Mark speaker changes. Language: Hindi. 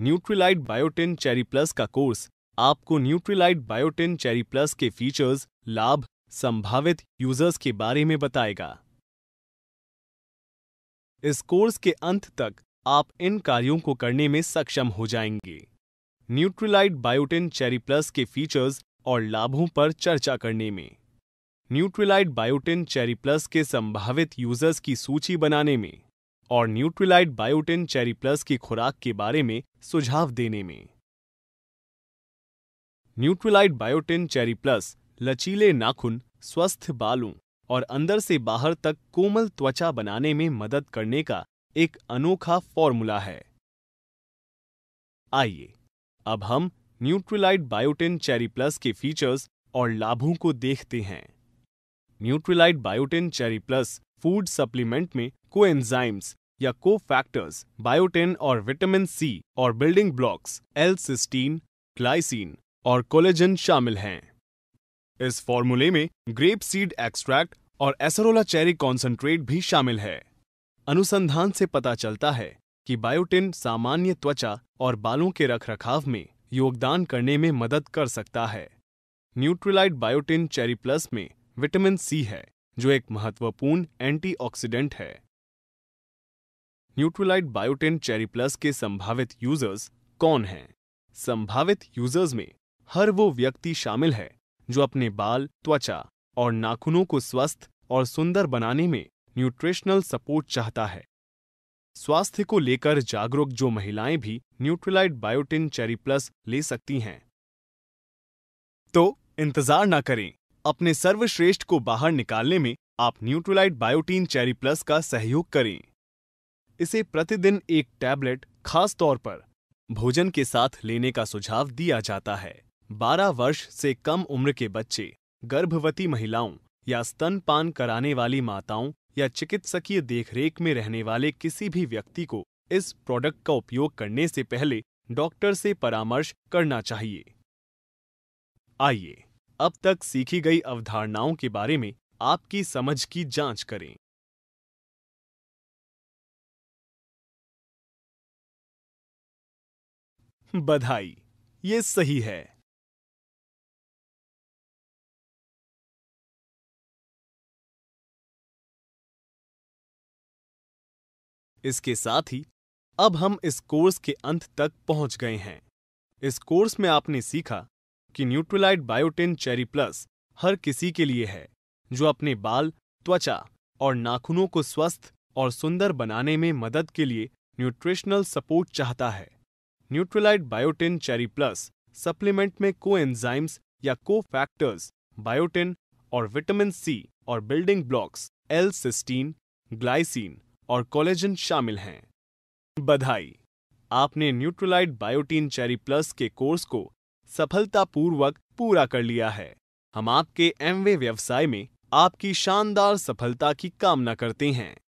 Speaker 1: न्यूट्रीलाइट बायोटिन
Speaker 2: चेरी प्लस का कोर्स आपको न्यूट्रीलाइट बायोटिन चेरी प्लस के फीचर्स लाभ संभावित यूजर्स के बारे में बताएगा इस कोर्स के अंत तक आप इन कार्यों को करने में सक्षम हो जाएंगे न्यूट्रीलाइट बायोटिन चेरी प्लस के फीचर्स और लाभों पर चर्चा करने में न्यूट्रीलाइट बायोटिन चेरी प्लस के संभावित यूजर्स की सूची बनाने में और न्यूट्रिलाइट बायोटिन चेरी प्लस की खुराक के बारे में सुझाव देने में न्यूट्रिलाइट बायोटिन चेरी प्लस लचीले नाखून स्वस्थ बालों और अंदर से बाहर तक कोमल त्वचा बनाने में मदद करने का एक अनोखा फॉर्मूला है आइए अब हम न्यूट्रिलाइट बायोटिन चेरी प्लस के फीचर्स और लाभों को देखते हैं Nutrilite biotin cherry plus food supplement में कोएंजाइम्स या को फैक्टर्स बायोटिन और विटामिन सी और building blocks L cysteine glycine और कोलेजन शामिल हैं इस फॉर्मूले में ग्रेप सीड एक्सट्रैक्ट और एसरोला चेरी कॉन्सेंट्रेट भी शामिल है अनुसंधान से पता चलता है कि बायोटिन सामान्य त्वचा और बालों के रखरखाव में योगदान करने में मदद कर सकता है न्यूट्रिलाइट बायोटिन चेरी प्लस में विटामिन सी है जो एक महत्वपूर्ण एंटीऑक्सीडेंट है न्यूट्रोलाइट बायोटेन चेरी प्लस के संभावित यूजर्स कौन हैं संभावित यूजर्स में हर वो व्यक्ति शामिल है जो अपने बाल त्वचा और नाखूनों को स्वस्थ और सुंदर बनाने में न्यूट्रिशनल सपोर्ट चाहता है स्वास्थ्य को लेकर जागरूक जो महिलाएं भी न्यूट्रोलाइट बायोटिन चेरी प्लस ले सकती हैं तो इंतजार ना करें अपने सर्वश्रेष्ठ को बाहर निकालने में आप न्यूट्रोलाइट बायोटीन चेरी प्लस का सहयोग करें इसे प्रतिदिन एक टैबलेट खास तौर पर भोजन के साथ लेने का सुझाव दिया जाता है 12 वर्ष से कम उम्र के बच्चे गर्भवती महिलाओं या स्तनपान कराने वाली माताओं या चिकित्सकीय देखरेख में रहने वाले किसी भी व्यक्ति को इस प्रोडक्ट का उपयोग करने से पहले डॉक्टर से परामर्श करना चाहिए आइए अब तक सीखी गई
Speaker 1: अवधारणाओं के बारे में आपकी समझ की जांच करें बधाई ये सही है इसके साथ ही अब हम इस कोर्स के अंत तक पहुंच गए हैं
Speaker 2: इस कोर्स में आपने सीखा कि न्यूट्रोलाइट बायोटिन चेरी प्लस हर किसी के लिए है जो अपने बाल त्वचा और नाखूनों को स्वस्थ और सुंदर बनाने में मदद के लिए न्यूट्रिशनल सपोर्ट चाहता है Nutrilite biotin cherry plus supplement में को एंजाइम्स या को फैक्टर्स बायोटिन और विटामिन सी और building blocks L cysteine glycine और कोलेजन शामिल हैं बधाई आपने न्यूट्रलाइट बायोटीन चेरी प्लस के कोर्स को सफलतापूर्वक पूरा कर लिया है हम आपके एमवे
Speaker 1: व्यवसाय में आपकी शानदार सफलता की कामना करते हैं